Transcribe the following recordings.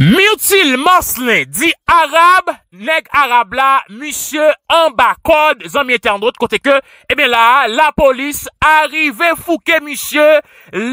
Mutil masne di Arab, neg Arab la, misye en bakod, zan mi enterndot, kote ke, ebe la, la polis, arive fouke misye,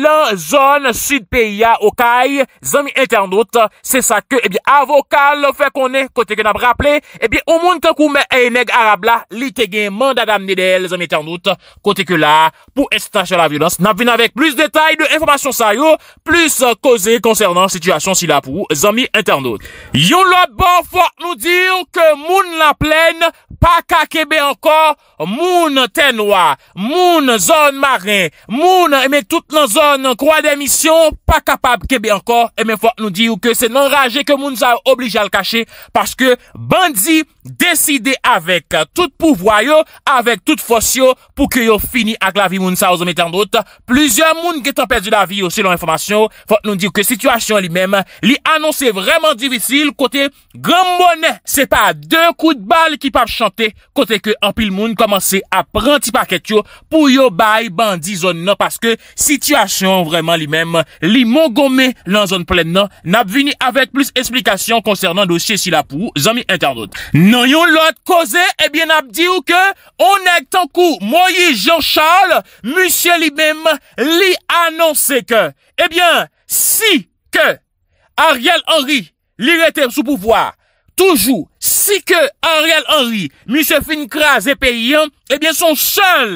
lan zon, sud peya, okay, zan mi enterndot, se sa ke, ebe avokal, fe konen, kote ke nan praple, ebe o moun kakoume, e neg Arab la, li te gen manda damnedel, zan mi enterndot, kote ke la, pou estache la violans, nan vin avek plus detay de informasyon sayo, plus uh, koze konsernan sityasyon si la pou, zan mi enterndot. amis internautes. Yon l'autre faut nous dire que moun la plaine pas qu'à Québec encore, moun tenwa, moun zone marin, moun, et eh, toutes toute la zone croix d'émission, pas capable Québec encore, et eh, mais faut nous dire que c'est non rager que moun ça obligé à le cacher, parce que bandit, Deside avèk tout pou voyo, avèk tout fosyo pou ke yo fini ak la vi moun sa ou zonmè ternot. Plüzyon moun gen tempez di la vi yo, selon informasyon, fòk nou diw ke situasyon li mèm, li anonsè vreman divisil kote gambonè. Se pa dè kout bal ki pap chante kote ke anpil moun komanse ap pranti paket yo pou yo bay bandi zon nan. Paske situasyon vreman li mèm, li mou gome lan zon plè nan, nabvini avèk plus esplikasyon konsernan dosye si la pou zonmè ternot. Nan. On yon lot koze, ebyen eh ap di ou ke, on ek tankou, mwoyi Jean Charles, mwisye li mem li anonse ke, ebyen, eh si ke Ariel Henry li rete sou pouvoar, toujou, si ke Ariel Henry, mwisye fin kras e peyi, ebyen, eh son sol,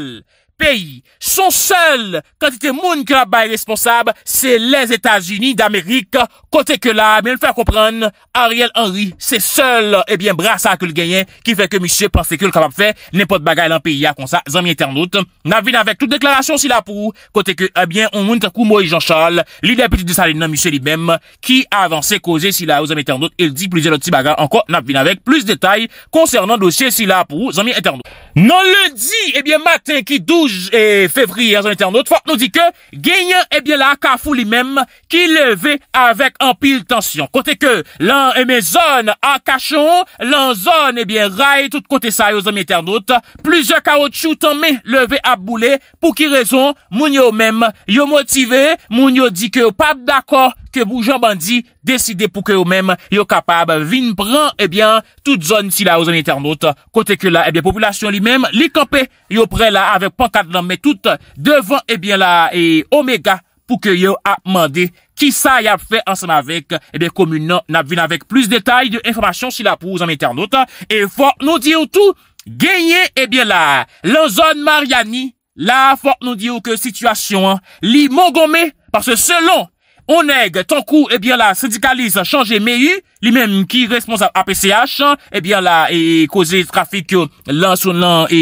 Son sel kantite moun krabba e responsab Se les Etats-Unis d'Amerik Kote ke la men fèr kompran Ariel Henry se sel Ebyen eh brasa akil genyen Ki fè ke misye pensekul kapap fè Nè pot bagay lan piya kon sa zami eternout Nap vin avèk tout deklarasyon si la pou Kote ke ebyen eh on moun kakou moi Jean Charles Li depiti de salin nan misye li bem Ki avansè koze si la ou zami eternout Il di plizè loti bagay Anko nap vin avèk plus detay Konsernan dosye si la pou zami eternout Non le di, ebyen matin ki douj e eh, fevri a zon internaut, fok nou di ke genyen ebyen la akafou li mem ki leve avèk anpil tansyon. Kote ke lan eme zon akachon, lan zon ebyen ray tout kote sa yo zon internaut, plize kaoutchou tanme leve apboule pou ki rezon moun yo mem yo motive moun yo di ke yo pap dako ke Boujambandi deside pou ke yo mèm yo kapab vin pran, ebyen, eh tout zon si la ou zon internaute. Kote ke la, ebyen, eh popoulasyon li mèm, li kampè yo prè la avèk pankad nan mè tout, devan, ebyen, eh la, e Omega pou ke yo ap mandè ki sa yap fè ansan avèk, ebyen, komun nan ap vin avèk plus detay de informasyon si la pou zon internaute. E fòk nou diyo tout, genye, ebyen, la, la zon Mariani, la, fòk nou diyo ke situasyon, li Mongome, parce selon Mariani, O neg, tankou, ebyen eh la, syndikalize chanje meyu, li menm ki respons ap CH, ebyen eh la, e koze trafik yo euh, lan son lan, e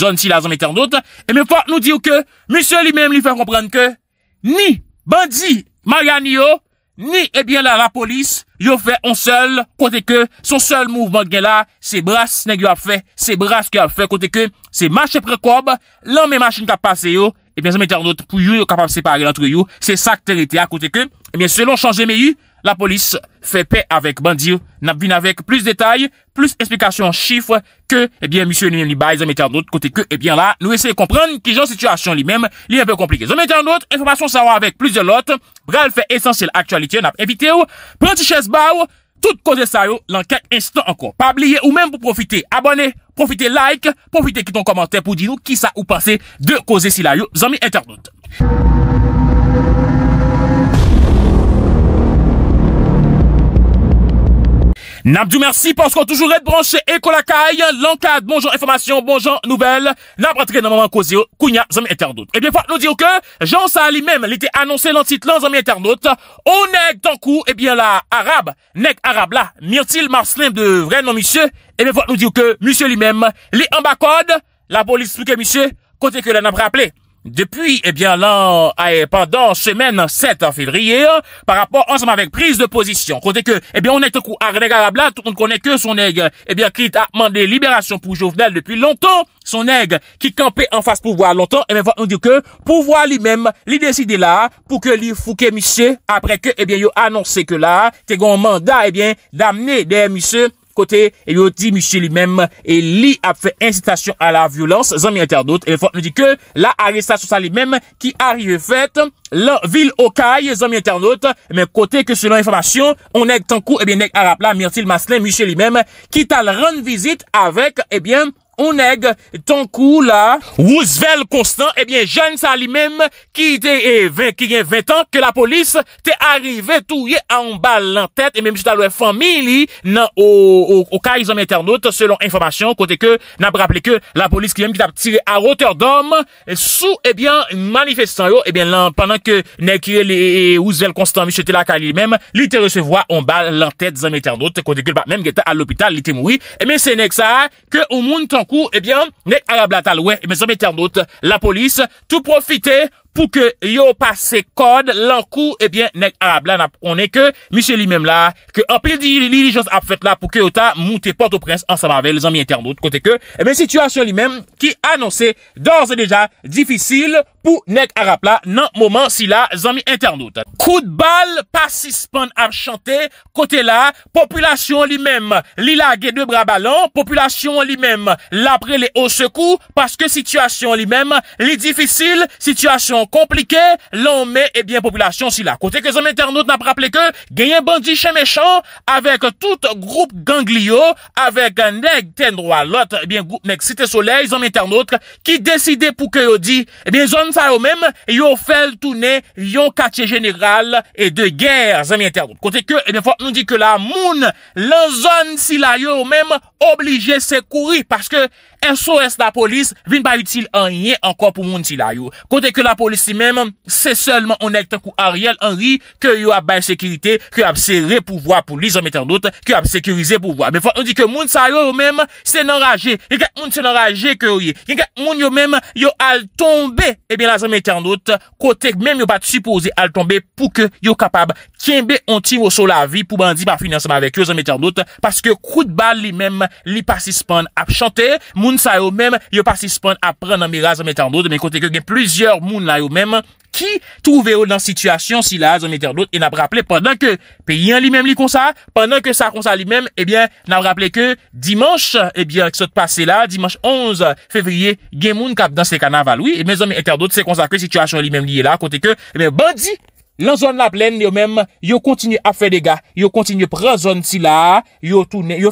zon si la zon eten not, e menm fwa nou diyo ke, monsen li menm li fè comprenn ke, ni bandi, mayani yo, ni ebyen eh la la polis, yo fè on sel, kote ke, son sel mouvman gen la, se bras neg yo ap fè, se bras ki yo ap fè, kote ke, se mache prekob, lan menm machine kap pase yo, Ebyen, zon mette anot, pou yon kapap separe lantre yon, se sak terite. A kote ke, ebyen, selon chanje me yon, la polis fe pe avèk bandir. Nap vin avèk plus detay, plus esplikasyon chifre, ke, ebyen, monsen yon li bay, zon mette anot. Kote ke, ebyen, la, nou esè yon komprende ki jòn situasyon li mèm, li yon pe komplike. Zon mette anot, informasyon sa avèk plus de lot, bral fe esensyèl aktualite. Nap evite ou, pranti chè sba ou, tout kote sa ou, lan kèk instant anko. Pa abliye ou mèm pou profite, abone ou. Profitez like, profitez qui ton commentaire pour dire nous qui ça ou pensez de causer si la yo, amis internautes. Nabdou merci parce qu'on toujours être branché et qu'on la caille, l'encadre, bonjour information, bonjour nouvelle, n'a pas dans moment causé, kounya, zami internaute. Eh bien, faut nous dire que, Jean lui même, l'était annoncé dans titre, zami internaute, on est d'un coup, eh bien, là, arabe, nec arabe là, Myrtil Marcelin de vrai nom, monsieur, Et eh bien, faut nous dire que, monsieur lui-même, les en la police, plus que monsieur, côté que l'on a rappelé. Depi, ebyen eh lan, ae, eh, pandan semen 7 an fevriye, par rapport anseman vek priz de pozisyon. Kote ke, ebyen, eh on e te kou arrega la blat, on kone ke son ege, ebyen, krit a mande liberasyon pou jovenel depi lontan. Son ege ki kampe an fas pou vwa lontan, ebyen, vwa ndi ke, pou vwa li mem, li deside la, pou ke li fouke misye, apre ke, ebyen, yo annonse ke la, te gon manda, ebyen, damne de misye. Kote, ebyon di Miché li mèm, e li ap fè incitasyon a la violans, zon mi internot, e lè fòt me di kè, la arrestasyon sa li mèm, ki a rive fèt, la vil okay, zon mi internot, mè kote, kè selon informasyon, onèk tankou, ebyon nèk arapla, Myantil Maslen, Miché li mèm, ki tal rèn vizit avèk, ebyon, ou neg, ton kou la ou svel konstant, ebyen eh jen sa li mem ki te e 20 ki gen 20 an, ke la polis te arrive touye a on bal lan tete e mèm se talwe famili nan o kaizom internaute, selon informasyon kote ke nan praple ke la polis ki mèm ki tap tire a roteur dom sou ebyen manifestan yo ebyen lan, pandan ke neg ki e ou svel konstant, mi chete la kaizom li mèm li te resevo a on bal lan tete zan internaute kote ke bat mèm ge te al lopital, li te moui e mèm se nek sa, ke ou moun ton coup, eh bien, n'est à la et mes amis internautes, la police, tout profiter pou ke yo pase kod lan kou, ebyen, eh nek arapla nan ap, one ke, misye li mem la, ke apil di li li jons ap fet la, pou ke ota, mouti pote o prens, ansa mavel, zanmi internot, kote ke, ebyen, situasyon li mem, ki anonsi, dorze deja, difisil, pou nek arapla, nan mouman, si la, zanmi internot. Kou de bal, pasispan ap chante, kote la, populasyon li mem, li lage de bra balon, populasyon li mem, la prele o sekou, paske situasyon li mem, li difisil komplike, lan ou me, ebyen, populasyon si la. Kote ke zanm internaut nan prapleke, genyen bandi chen mechan, avek tout groub ganglio, avek nek tendro alot, ebyen, eh mek site soley, zanm internaut, ki deside pou ke yo di, ebyen, zanm sa yo mem, yo fel toune yon katye jeneral e de ger, zanm internaut. Kote ke, ebyen, eh fote nou di ke la, moun, lan zanm si la yo mem, oblije se kouri, parce ke, enso es la polis, vin pa util anye anko pou moun si la yo. Kote ke la polis, Si mèm, se sèlman onèk tan kou Ariel Henry Kè yo ap bèn sekirite, kè ap serè pou vwa Pou li zanmètè an dout, kè ap sekirize pou vwa Mè fò, an di kè moun sa yo yo mèm Se nan raje, yèn kè moun se nan raje kè yo ye Yèn kè moun yo mèm yo al tombe E bè la zanmètè an dout Kotek mèm yo bat supose al tombe Pou kè yo kapab kenbe onti wosou la vi pou bandi pa finansman vek yo zonmeter dote, paske kout bal li menm li pasispon ap chante, moun sa yo menm yo pasispon ap pran nan miraz zonmeter dote, men kote ke gen plezyor moun la yo menm ki trouve yo nan sitwasyon si la zonmeter dote, e nap rapple pandan ke peyen li menm li konsa, pandan ke sa konsa li menm, ebyen, eh nap rapple ke dimans, ebyen, eh ek sot pase la, dimans 11 fevriye, gen moun kap dan se kanan valoui, e men zonmeter dote se konsa ke sitwasyon li menm li e la, kote ke, ebyen, eh bandi! lan zon la plen yo menm, yo kontinye ap fe dega, yo kontinye pre zon si la yo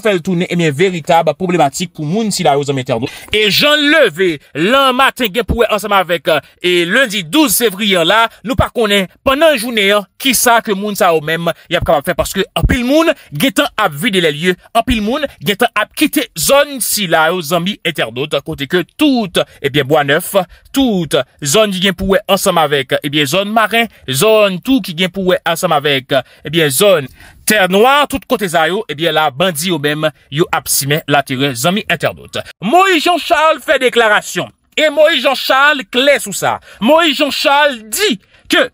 fèl toune e eh mwen veritab problematik pou moun si la yo zambi eternot. E jan leve lan maten gen pouwe ansam avek e lundi 12 sevriyan la nou pa konen, panan jounen ki sa ke moun sa yo menm, yap kapap fe paske apil moun, gen tan ap vide le liye apil moun, gen tan ap kite zon si la yo zambi eternot kote ke tout, e eh bie boan 9 tout, zon di gen pouwe ansam avek, e eh bie zon marin, zon tout ki gen pouwe ansam avek, ebyen, eh zon ter noy, tout kote zayou, ebyen, la bandi yo mèm, eh yo ap simè, la terè, zanmi interdote. Moïse Jean-Charles fè deklarasyon, e Moïse Jean-Charles kle sou sa. Moïse Jean-Charles di ke,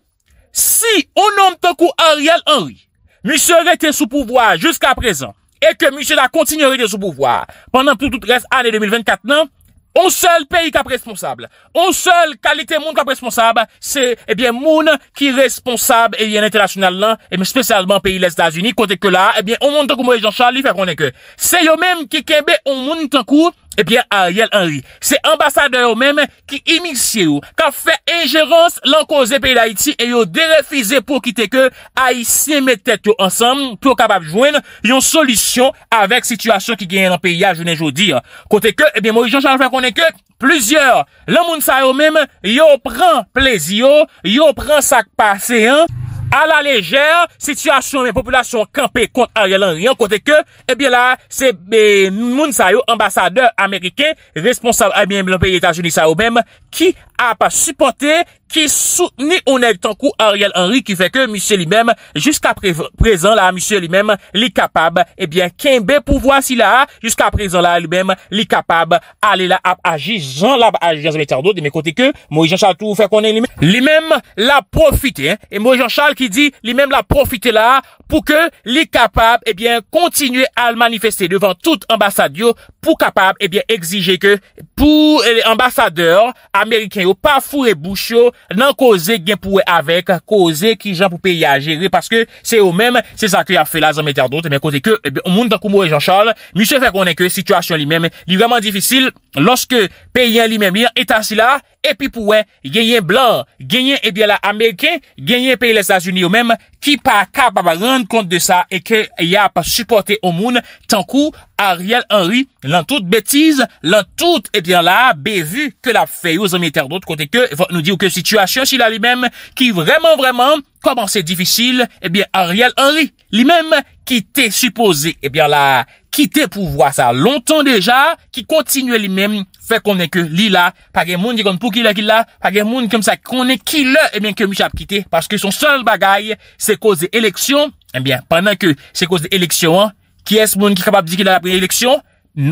si o nom te kou Ariel Henry, mi sè rete sou pouvoi jouska prezen, e ke mi sè la kontinye rete sou pouvoi, pandan pou tout reste anè 2024 nan, On sel peyi ka responsable. On sel kalite moun ka responsable, se, ebyen, eh moun ki responsable ebyen eh internasyonal lan, ebyen, eh spesyalman peyi l'Est Azunik, kote ke la, ebyen, on moun tankou mou e Jean-Charles, li fè konen ke. Se yo menm ki kebe, on moun tankou, Ebyen Ariel Henry, se ambasade yo mèm ki imisye yo, ka fè injerans lankoze peyi l'Haiti e yo derefize pou kite ke, a yi se mette yo ansam pou kapap jwen yon solisyon avek sityasyon ki genyen an peyi a jounen joudi. Kote ke, ebyen Morijan Chalafan konen ke, plizyeur. Lan moun sa yo mèm, yo pran plezi yo, yo pran sak pase yo. A la lejèr, sityasyon mè populasyon kampè kont a yalan ryan, eh kontè kè, e eh, bè la, se mè moun sa yo, ambasadeur Amerikè, responsabè, e eh bè mè l'anbè l'Etat jenisa yo mèm, ki, ap a supporte, ki soutenit, onè, tan kou Ariel Henry, ki fèkè, msè li mèm, jisk apre prezant, la, msè li mèm, li kapab, ebyen, kenbe pou vwasi la, jisk aprezen la, li mèm, li kapab, ale la, ap aji, jan la, ap aji, jazme terdo, di mè kote ke, mwen je chal tou fèk konen, li mèm, la profite, e mwen je chal ki di, li mèm la profite la, ap, pou ke li kapab, ebyen, eh kontinue al manifeste devan tout ambasadyo pou kapab, ebyen, eh exije ke pou eh, ambasadeur Ameriken yo pa fure boucho nan koze genpouwe avek, koze ki jan pou peye a jere, paske se yo mem, se zake ya fe la zanmeter dot, ebyen, kote ke, ebyen, moun dan koumou e Jean Charles, mi se fè konen ke, situasyon li mem, li vèman difisil, loske peyen li mem, li an etasi la, Epi pouwen, genyen blan, genyen ebyen la Ameriken, genyen peye les Azuniyou menm, ki pa ka pa pa rende kont de sa e ke ya pa supporte ou moun, tankou Ariel Henry lan tout betize, lan tout ebyen la bevu ke la feyou zomiter dot konten ke nou di ou ke situasyon si la li menm, ki vreman vreman, koman se difisil, ebyen Ariel Henry. Li menm ki te suppose, eh ebyen eh eh la, ki te pou vwa sa lontan deja, ki kontinu li menm, fe konen ke li la, pa gen moun di konen pou ki la ki la, pa gen moun konen ki la, ebyen ke mich ap kite. Paske son sol bagay, se koze eleksyon, ebyen, pandan ke se koze eleksyon, ki es moun ki kapab di ki la prene eleksyon?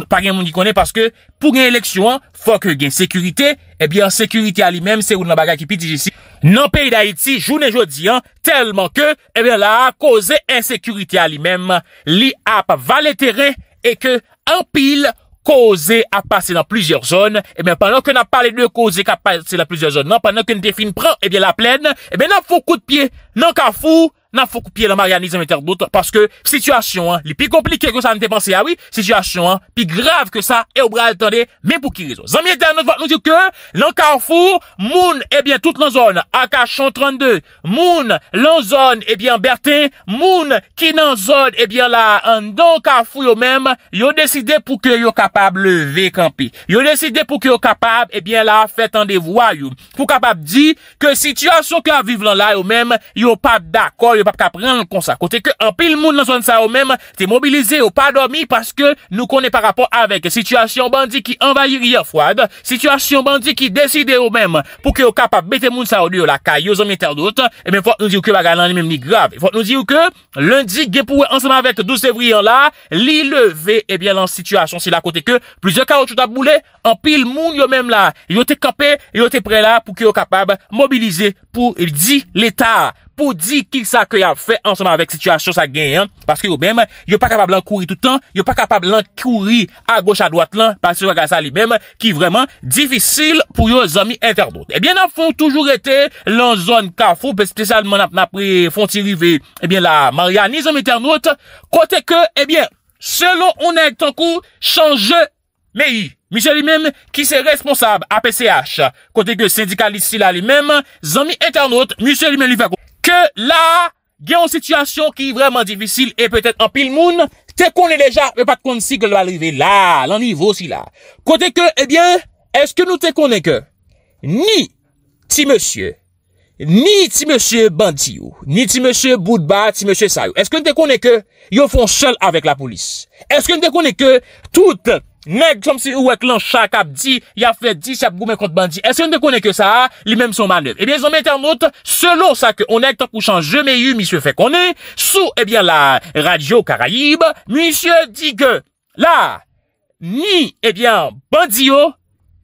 Par gen moun di kone, paske pou gen leksyon, fok gen sekurite, ebyan sekurite a li menm, se ou nan baga ki pi di jesi. Nan pey da iti, jounen jodi, telman ke, ebyan la, kouze en sekurite a li menm, li ap valetere, eke an pil kouze a pase nan plizye zon, ebyan panan ke nan pale dwe kouze ka pase nan plizye zon, nan panan ke nan define pran, ebyan la plen, ebyan nan fou kou de pie, nan ka fou, nan fò koupiè nan marianizm etèr bout, paske situasyon an, li pi komplike ke sa nan te pansè ya ah wè, situasyon an, pi grav ke sa, e ou bra al tande, men pou ki rizò. Zan mi etèr nan vòt nou dikè, nan karfou, moun, ebyen, eh tout nan zon, AK-132, moun, lan zon, ebyen, eh Berté, moun, ki nan zon, ebyen, eh la, an don karfou yo mèm, yo deside pou ke yo kapab leve kampi. Yo deside pou ke yo kapab, ebyen, la, fèt an devwa yo. Pou kapab di, ke situasyon ki a viv lan la yo mèm, yo pap dakor anpil moun nan son sa ou mem te mobilize ou pa do mi paske nou konen pa rapor avek sitwasyon bandi ki envayiri ou fwad sitwasyon bandi ki deside ou mem pou ke ou kapap bete moun sa ou li ou la ka yo zon miter dout e men fwot nou di ou ke baga nan li men ni grav fwot nou di ou ke lundi gen pou anseman vek dou se vriyon la li leve ebyen lan sitwasyon si la kote ke plizye ka ou chuta boule anpil moun yo mem la yo te kape yo te pre la pou ke ou kapap mobilize pou di l'etat pou di ki sa kè yon fè anseman vek situasyon sa genyen, paske yo bèm, yo pa kapab lan kouri toutan, yo pa kapab lan kouri a goch a doat lan, paske yo ka sa li bèm, ki vreman difisil pou yo zami internaute. Ebyen nan fon toujou rete, lan zon ka foun, pe spesyalman apre fon ti rive, ebyen la mariani zami internaute, kote ke, ebyen, eh selon onèk tankou, chanje meyi, mi se li mèm ki se responsab apè se h, kote ke sè di kalisi la li mèm, zami internaute, mi se li mèm li fèkou. ke la gen an situasyon ki vreman divisil e petet an pil moun, te konen deja, ve pat kon si ke lwa leve la, lan nivou si la. Kote ke, ebyen, eh eske nou te konen ke, ni ti monsye, ni ti monsye bantiyou, ni ti monsye boudba, ti monsye sayou, eske nou te konen ke, yo fon chal avek la polis. Eske nou te konen ke, tout te konen, Neg, som si ou ek lan chak ap di, ya fe di, si ap goumen kont bandi. E se yon de konen ke sa, li menm son manev. Ebyen, eh zon meten not, selon sa ke onek tapou chan jeme yu, misye fe konen, sou, ebyen eh la, radio Karayib, misye di ke, la, ni, ebyen, eh bandi yo,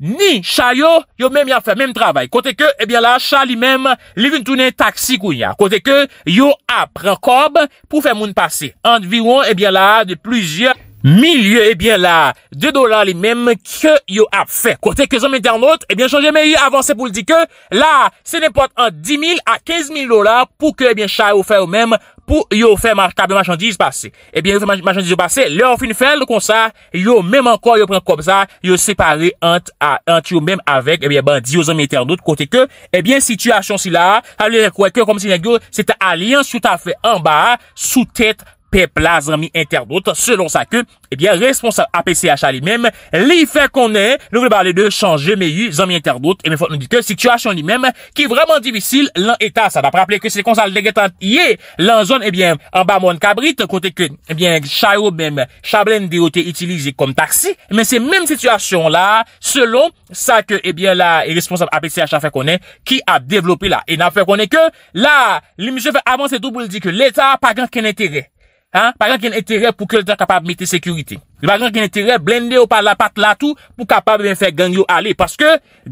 ni, chay yo, yo menm ya fe menm travay. Kote ke, ebyen la, chal li menm, li ven toune taksi kwen ya. Kote ke, yo ap renkob, pou fe moun pase. An viwon, ebyen la, de pluzyon, Milye, ebyen eh la, 2 dolar li menm ke yo ap fè. Kote ke zom internot, ebyen chanje men yon avanse pou li di ke, la, se ne pot an 10.000 a 15.000 dolar pou ke ebyen chanje ou fè ou menm pou yo fè markable machandise basè. Ebyen, yo fè machandise ou basè, lè ou fin fè, lè kon sa, yo menm ankor yo pren kom sa, yo separe ant yo menm avek, ebyen eh bandi yo zom internot, kote ke, ebyen, eh situasyon si la, alè re kouèkè, kom si yon gyo, se te alè yon sou ta fè anba, sou tèt kouèkè. peuple là, zami selon ça que, eh bien, responsable APCH lui-même, lui fait qu'on est, nous voulons parler de changer, mais eu, zami et faut nous dit que situation lui-même, qui est vraiment difficile, l'un ça. D'après rappeler que c'est comme ça, le dégât, hier, l'enzone, zone, eh bien, en bas, mon cabrite, côté que, eh bien, Chayo même, chablen utilisé comme taxi, mais c'est même situation là, selon ça que, eh bien, là, responsable APCH a fait qu'on qui a développé là. Et n'a fait qu'on est que, là, le monsieur fait avancer tout pour dire que l'état, pas grand qu'un intérêt. Ha? Para gen etire poukel dan kapap meti sekyuniti. li bagran ki nete re blende ou pa la pat la tou, pou kapab ven fè gangyo ale, paske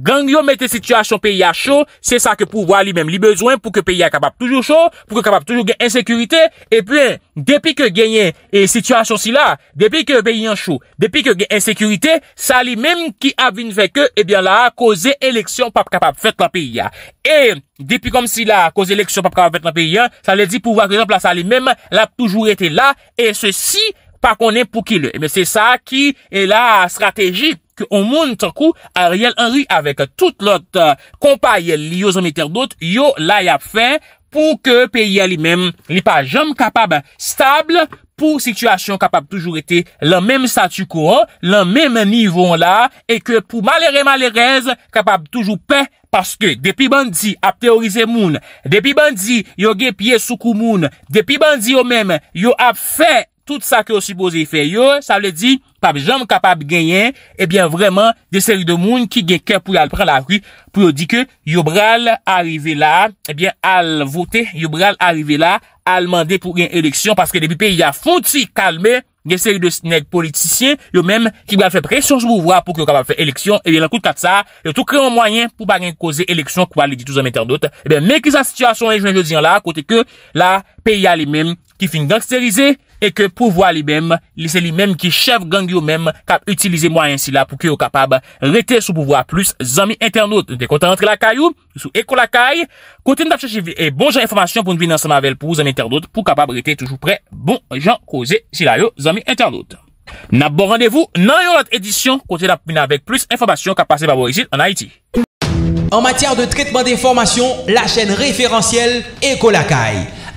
gangyo mette situasyon peya chou, se sa ke pou wali men li bezwen, pou ke peya kapab toujou chou, pou ke kapab toujou gen ensekurite, e pen, depi ke genye e situasyon si la, depi ke peyan chou, depi ke gen ensekurite, sa li men ki avin fè ke, e ben la a koze eleksyon pap kapab fèk la peya, e depi kom si la a koze eleksyon pap kapab fèk la peya, sa le di pou wali men la sa li men, la poujou ete la, e se si, pa konen pou ki le. Eme, se sa ki e la strategi ki ou moun tan kou a riel anri avek tout lot kompa euh, yel li yo zonmiter dot, yo la yap fe pou ke pe yel li men li pa jom kapab stable pou situasyon kapab toujou ete lan menm statu kou, lan menm nivou la, e ke pou malere malerez, kapab toujou pe paske depi bandi ap teorize moun, depi bandi yo gepye soukou moun, depi bandi yo menm, yo ap fe tout sa ke ou sipoze e feyo, sa le di, pap jom kapab genyen, ebyen vreman, de seri de moun ki genken pou al pran la ru, pou yo di ke, yo bral arive la, ebyen eh al vote, yo bral arive la, al mande pou genye eleksyon, paske debi pe, ya foti kalme, de seri eh de snek politisyen, yo men, ki bral fe presyon, jwou wwa, pou ki yo kapab fe eleksyon, ebyen lankout katsa, yo tou kre yon mwayen, pou bagen kose eleksyon, kwa li ditou zan metan dot, ebyen eh me ki sa situasyon, E ke pouvoi li mem, li se li mem ki chev gangyo mem kap utilize mwa yon sila pou ki yo kapab rete sou pouvoi plus zami internaut. Bon, bon de konta rentre lakayou, sou Eko lakay. Konten tap chachevi e bon jan informasyon pou nou binanse mavel pou zami internaut pou kapab rete toujou pre bon jan koze sila yo zami internaut. Nap bon randevou, nan yon lat edisyon konten tap mwen avek plus informasyon kap pase babo yon sila an Haiti. En matyar de tretman de informasyon, la chen referansyel Eko lakay.